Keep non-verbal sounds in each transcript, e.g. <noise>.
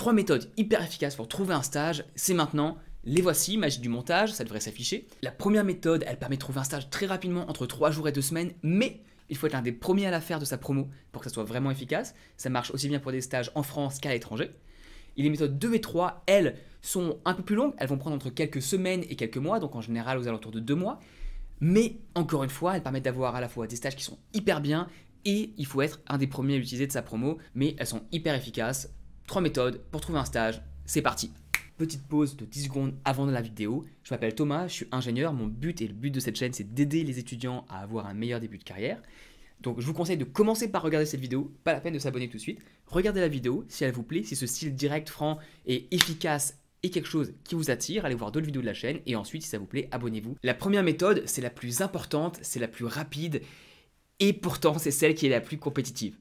Trois méthodes hyper efficaces pour trouver un stage, c'est maintenant. Les voici, magie du montage, ça devrait s'afficher. La première méthode, elle permet de trouver un stage très rapidement, entre trois jours et deux semaines, mais il faut être l'un des premiers à la faire de sa promo pour que ça soit vraiment efficace. Ça marche aussi bien pour des stages en France qu'à l'étranger. Et les méthodes 2 et 3, elles, sont un peu plus longues, elles vont prendre entre quelques semaines et quelques mois, donc en général aux alentours de deux mois. Mais encore une fois, elles permettent d'avoir à la fois des stages qui sont hyper bien et il faut être un des premiers à l'utiliser de sa promo, mais elles sont hyper efficaces trois méthodes pour trouver un stage. C'est parti Petite pause de 10 secondes avant de la vidéo. Je m'appelle Thomas, je suis ingénieur. Mon but et le but de cette chaîne, c'est d'aider les étudiants à avoir un meilleur début de carrière. Donc je vous conseille de commencer par regarder cette vidéo, pas la peine de s'abonner tout de suite. Regardez la vidéo si elle vous plaît, si ce style direct, franc et efficace est quelque chose qui vous attire, allez voir d'autres vidéos de la chaîne et ensuite, si ça vous plaît, abonnez-vous. La première méthode, c'est la plus importante, c'est la plus rapide et pourtant c'est celle qui est la plus compétitive.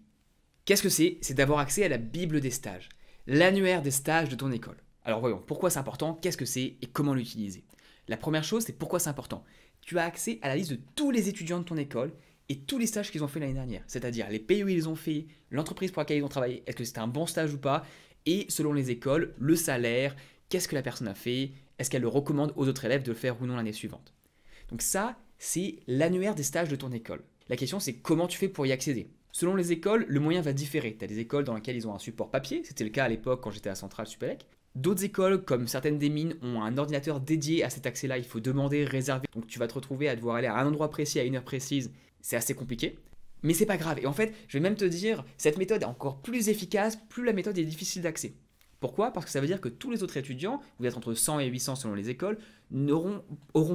Qu'est-ce que c'est C'est d'avoir accès à la Bible des stages l'annuaire des stages de ton école. Alors voyons, pourquoi c'est important, qu'est-ce que c'est et comment l'utiliser La première chose, c'est pourquoi c'est important. Tu as accès à la liste de tous les étudiants de ton école et tous les stages qu'ils ont fait l'année dernière, c'est-à-dire les pays où ils ont fait, l'entreprise pour laquelle ils ont travaillé, est-ce que c'était un bon stage ou pas, et selon les écoles, le salaire, qu'est-ce que la personne a fait, est-ce qu'elle le recommande aux autres élèves de le faire ou non l'année suivante. Donc ça, c'est l'annuaire des stages de ton école. La question c'est comment tu fais pour y accéder. Selon les écoles, le moyen va différer. Tu as des écoles dans lesquelles ils ont un support papier, c'était le cas à l'époque quand j'étais à Centrale Supélec. D'autres écoles, comme certaines des mines, ont un ordinateur dédié à cet accès-là, il faut demander, réserver, donc tu vas te retrouver à devoir aller à un endroit précis, à une heure précise, c'est assez compliqué. Mais c'est pas grave, et en fait, je vais même te dire, cette méthode est encore plus efficace, plus la méthode est difficile d'accès. Pourquoi Parce que ça veut dire que tous les autres étudiants, vous êtes entre 100 et 800 selon les écoles, auront,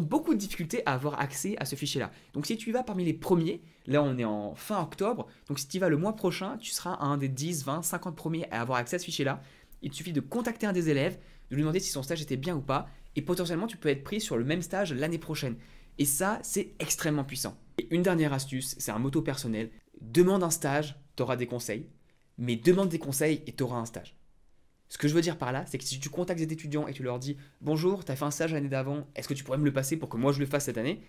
beaucoup de difficultés à avoir accès à ce fichier-là. Donc si tu y vas parmi les premiers, là on est en fin octobre, donc si tu y vas le mois prochain, tu seras un des 10, 20, 50 premiers à avoir accès à ce fichier-là. Il te suffit de contacter un des élèves, de lui demander si son stage était bien ou pas, et potentiellement tu peux être pris sur le même stage l'année prochaine. Et ça, c'est extrêmement puissant. Et une dernière astuce, c'est un moto personnel. Demande un stage, tu auras des conseils, mais demande des conseils et tu auras un stage. Ce que je veux dire par là, c'est que si tu contactes des étudiants et tu leur dis Bonjour, as fait un stage l'année d'avant, est-ce que tu pourrais me le passer pour que moi je le fasse cette année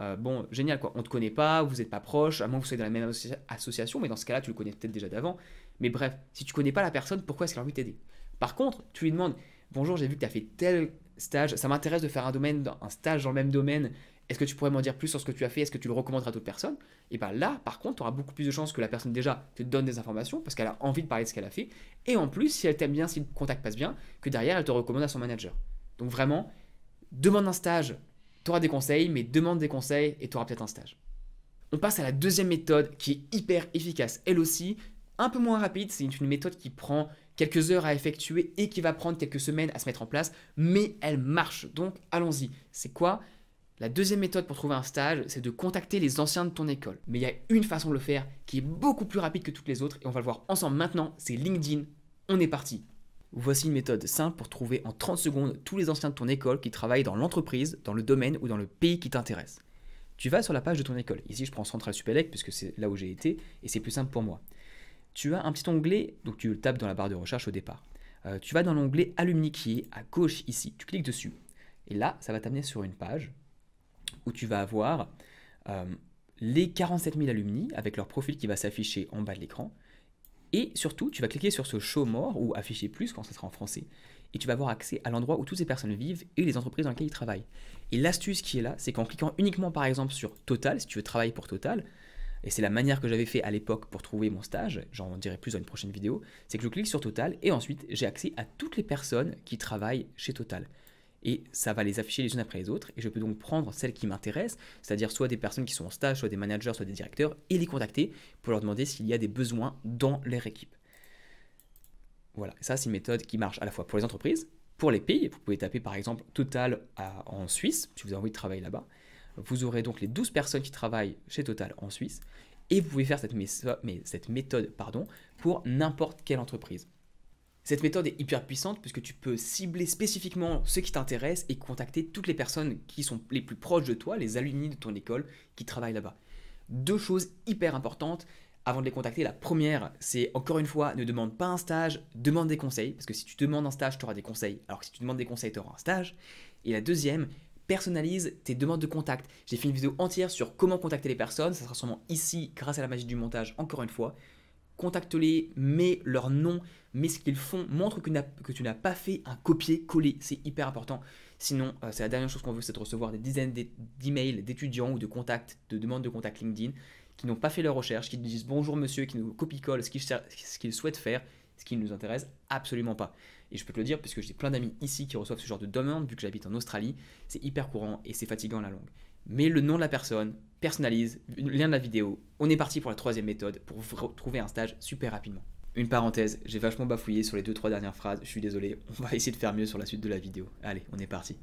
euh, Bon, génial quoi, on te connaît pas, vous n'êtes pas proche, à moins que vous soyez dans la même association, mais dans ce cas-là, tu le connais peut-être déjà d'avant. Mais bref, si tu connais pas la personne, pourquoi est-ce qu'elle a envie de t'aider Par contre, tu lui demandes Bonjour, j'ai vu que as fait tel stage, ça m'intéresse de faire un domaine, un stage dans le même domaine, est-ce que tu pourrais m'en dire plus sur ce que tu as fait Est-ce que tu le recommanderas à d'autres personnes Et bien là, par contre, tu auras beaucoup plus de chances que la personne déjà te donne des informations parce qu'elle a envie de parler de ce qu'elle a fait. Et en plus, si elle t'aime bien, si le contact passe bien, que derrière, elle te recommande à son manager. Donc vraiment, demande un stage, tu auras des conseils, mais demande des conseils et tu auras peut-être un stage. On passe à la deuxième méthode qui est hyper efficace, elle aussi, un peu moins rapide, c'est une méthode qui prend quelques heures à effectuer et qui va prendre quelques semaines à se mettre en place, mais elle marche. Donc allons-y. C'est quoi la deuxième méthode pour trouver un stage, c'est de contacter les anciens de ton école. Mais il y a une façon de le faire qui est beaucoup plus rapide que toutes les autres et on va le voir ensemble maintenant, c'est LinkedIn. On est parti. Voici une méthode simple pour trouver en 30 secondes tous les anciens de ton école qui travaillent dans l'entreprise, dans le domaine ou dans le pays qui t'intéresse. Tu vas sur la page de ton école. Ici, je prends Central Supélec puisque c'est là où j'ai été et c'est plus simple pour moi. Tu as un petit onglet, donc tu le tapes dans la barre de recherche au départ. Euh, tu vas dans l'onglet Alumni qui est à gauche ici. Tu cliques dessus. Et là, ça va t'amener sur une page où tu vas avoir euh, les 47 000 alumni avec leur profil qui va s'afficher en bas de l'écran. Et surtout, tu vas cliquer sur ce show more ou afficher plus quand ce sera en français. Et tu vas avoir accès à l'endroit où toutes ces personnes vivent et les entreprises dans lesquelles ils travaillent. Et l'astuce qui est là, c'est qu'en cliquant uniquement par exemple sur Total, si tu veux travailler pour Total, et c'est la manière que j'avais fait à l'époque pour trouver mon stage, j'en dirai plus dans une prochaine vidéo, c'est que je clique sur Total et ensuite j'ai accès à toutes les personnes qui travaillent chez Total et ça va les afficher les unes après les autres. Et je peux donc prendre celles qui m'intéressent, c'est-à-dire soit des personnes qui sont en stage, soit des managers, soit des directeurs, et les contacter pour leur demander s'il y a des besoins dans leur équipe. Voilà, ça c'est une méthode qui marche à la fois pour les entreprises, pour les pays. Vous pouvez taper par exemple Total en Suisse, si vous avez envie de travailler là-bas. Vous aurez donc les 12 personnes qui travaillent chez Total en Suisse, et vous pouvez faire cette, cette méthode pardon, pour n'importe quelle entreprise. Cette méthode est hyper puissante puisque tu peux cibler spécifiquement ceux qui t'intéressent et contacter toutes les personnes qui sont les plus proches de toi, les alumni de ton école qui travaillent là-bas. Deux choses hyper importantes avant de les contacter. La première, c'est encore une fois, ne demande pas un stage, demande des conseils, parce que si tu demandes un stage, tu auras des conseils, alors que si tu demandes des conseils, tu auras un stage. Et la deuxième, personnalise tes demandes de contact. J'ai fait une vidéo entière sur comment contacter les personnes, ça sera sûrement ici grâce à la magie du montage, encore une fois contacte-les, mets leur nom, mets ce qu'ils font, montre que, tu n'as pas fait un copier-coller, c'est hyper important. Sinon, euh, c'est la dernière chose qu'on veut, c'est de recevoir des dizaines d'emails d'étudiants ou de contacts, de demandes de contact LinkedIn qui n'ont pas fait leur recherche, qui nous disent bonjour monsieur, qui nous copie-colle ce qu'ils souhaitent faire, ce qui ne nous intéresse absolument pas. Et je peux te le dire, puisque j'ai plein d'amis ici qui reçoivent ce genre de demande, vu que j'habite en Australie, c'est hyper courant et c'est fatigant la langue. Mais le nom de la personne, personnalise, lien de la vidéo. On est parti pour la troisième méthode, pour trouver un stage super rapidement. Une parenthèse, j'ai vachement bafouillé sur les deux trois dernières phrases, je suis désolé, on va essayer de faire mieux sur la suite de la vidéo. Allez, on est parti.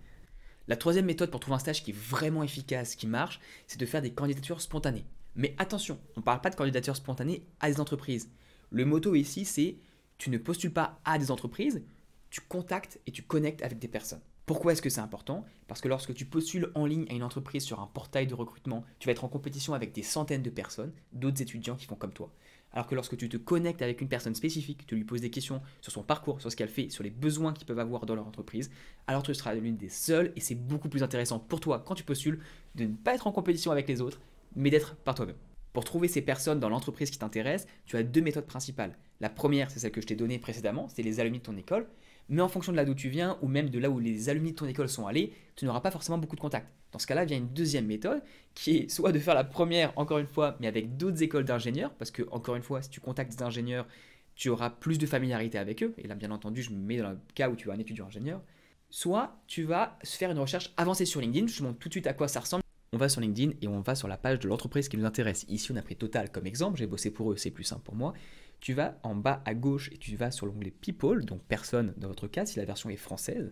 La troisième méthode pour trouver un stage qui est vraiment efficace, qui marche, c'est de faire des candidatures spontanées. Mais attention, on ne parle pas de candidatures spontanées à des entreprises. Le motto ici, c'est tu ne postules pas à des entreprises, tu contactes et tu connectes avec des personnes. Pourquoi est-ce que c'est important Parce que lorsque tu postules en ligne à une entreprise sur un portail de recrutement, tu vas être en compétition avec des centaines de personnes, d'autres étudiants qui font comme toi. Alors que lorsque tu te connectes avec une personne spécifique, tu lui poses des questions sur son parcours, sur ce qu'elle fait, sur les besoins qu'ils peuvent avoir dans leur entreprise, alors tu seras l'une des seules et c'est beaucoup plus intéressant pour toi quand tu postules de ne pas être en compétition avec les autres, mais d'être par toi-même. Pour trouver ces personnes dans l'entreprise qui t'intéresse, tu as deux méthodes principales. La première, c'est celle que je t'ai donnée précédemment, c'est les alumni de ton école. Mais en fonction de là d'où tu viens, ou même de là où les alumni de ton école sont allés, tu n'auras pas forcément beaucoup de contacts. Dans ce cas-là, il a une deuxième méthode, qui est soit de faire la première, encore une fois, mais avec d'autres écoles d'ingénieurs, parce que, encore une fois, si tu contactes des ingénieurs, tu auras plus de familiarité avec eux. Et là, bien entendu, je me mets dans le cas où tu as un étudiant ingénieur. Soit tu vas faire une recherche avancée sur LinkedIn, je te montre tout de suite à quoi ça ressemble. On va sur LinkedIn et on va sur la page de l'entreprise qui nous intéresse. Ici, on a pris Total comme exemple, j'ai bossé pour eux, c'est plus simple pour moi tu vas en bas à gauche et tu vas sur l'onglet People, donc personne dans votre cas si la version est française,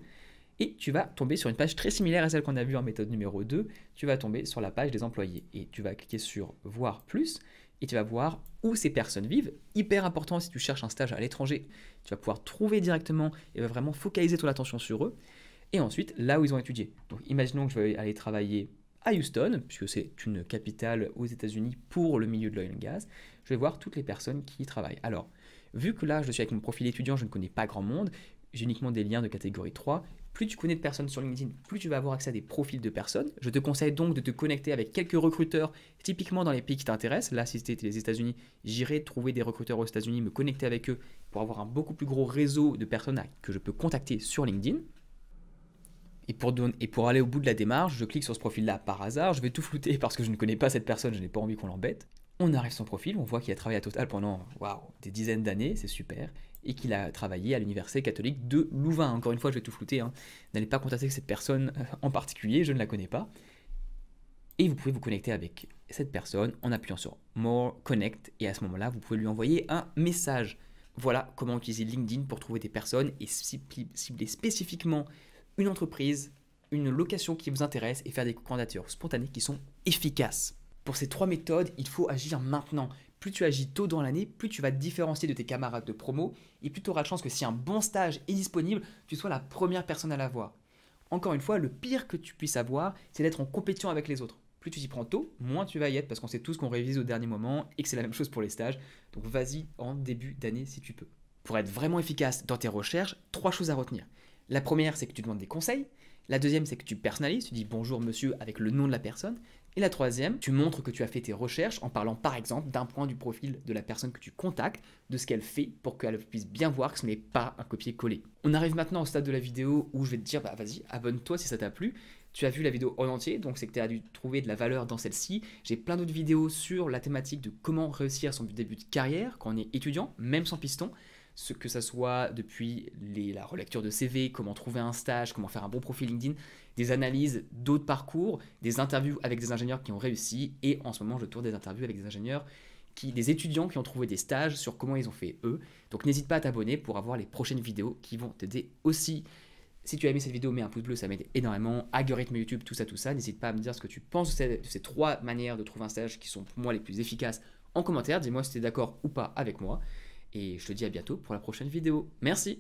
et tu vas tomber sur une page très similaire à celle qu'on a vue en méthode numéro 2, tu vas tomber sur la page des employés et tu vas cliquer sur voir plus et tu vas voir où ces personnes vivent. Hyper important si tu cherches un stage à l'étranger, tu vas pouvoir trouver directement et vraiment focaliser ton attention sur eux. Et ensuite, là où ils ont étudié. Donc imaginons que je vais aller travailler à Houston, puisque c'est une capitale aux États-Unis pour le milieu de l'oil and gaz. je vais voir toutes les personnes qui y travaillent. Alors, vu que là, je suis avec mon profil étudiant, je ne connais pas grand monde, j'ai uniquement des liens de catégorie 3. Plus tu connais de personnes sur LinkedIn, plus tu vas avoir accès à des profils de personnes. Je te conseille donc de te connecter avec quelques recruteurs, typiquement dans les pays qui t'intéressent. Là, si c'était les États-Unis, j'irai trouver des recruteurs aux États-Unis, me connecter avec eux pour avoir un beaucoup plus gros réseau de personnes que je peux contacter sur LinkedIn. Et pour, et pour aller au bout de la démarche, je clique sur ce profil-là par hasard, je vais tout flouter <laughs> parce que je ne connais pas cette personne, je n'ai pas envie qu'on l'embête. On arrive sur son profil, on voit qu'il a travaillé à Total pendant waouh, des dizaines d'années, c'est super, et qu'il a travaillé à l'université catholique de Louvain. Encore une fois, je vais tout flouter, hein. n'allez pas contacter cette personne euh, en particulier, je ne la connais pas. Et vous pouvez vous connecter avec cette personne en appuyant sur More Connect, et à ce moment-là, vous pouvez lui envoyer un message. Voilà comment utiliser LinkedIn pour trouver des personnes et cibler spécifiquement une entreprise, une location qui vous intéresse et faire des candidatures spontanées qui sont efficaces. Pour ces trois méthodes, il faut agir maintenant. Plus tu agis tôt dans l'année, plus tu vas te différencier de tes camarades de promo et plus tu auras de chance que si un bon stage est disponible, tu sois la première personne à l'avoir. Encore une fois, le pire que tu puisses avoir, c'est d'être en compétition avec les autres. Plus tu t'y prends tôt, moins tu vas y être parce qu'on sait tous qu'on révise au dernier moment et que c'est la même chose pour les stages. Donc vas-y en début d'année si tu peux. Pour être vraiment efficace dans tes recherches, trois choses à retenir. La première, c'est que tu demandes des conseils. La deuxième, c'est que tu personnalises, tu dis bonjour monsieur avec le nom de la personne. Et la troisième, tu montres que tu as fait tes recherches en parlant par exemple d'un point du profil de la personne que tu contactes, de ce qu'elle fait pour qu'elle puisse bien voir que ce n'est pas un copier-coller. On arrive maintenant au stade de la vidéo où je vais te dire bah vas-y, abonne-toi si ça t'a plu. Tu as vu la vidéo en entier, donc c'est que tu as dû trouver de la valeur dans celle-ci. J'ai plein d'autres vidéos sur la thématique de comment réussir son début de carrière quand on est étudiant, même sans piston ce que ça soit depuis la relecture de CV, comment trouver un stage, comment faire un bon profil LinkedIn, des analyses d'autres parcours, des interviews avec des ingénieurs qui ont réussi, et en ce moment je tourne des interviews avec des ingénieurs, qui, des étudiants qui ont trouvé des stages sur comment ils ont fait eux. Donc n'hésite pas à t'abonner pour avoir les prochaines vidéos qui vont t'aider aussi. Si tu as aimé cette vidéo, mets un pouce bleu, ça m'aide énormément. Algorithme YouTube, tout ça, tout ça. N'hésite pas à me dire ce que tu penses de ces, trois manières de trouver un stage qui sont pour moi les plus efficaces en commentaire. Dis-moi si tu es d'accord ou pas avec moi. Et je te dis à bientôt pour la prochaine vidéo. Merci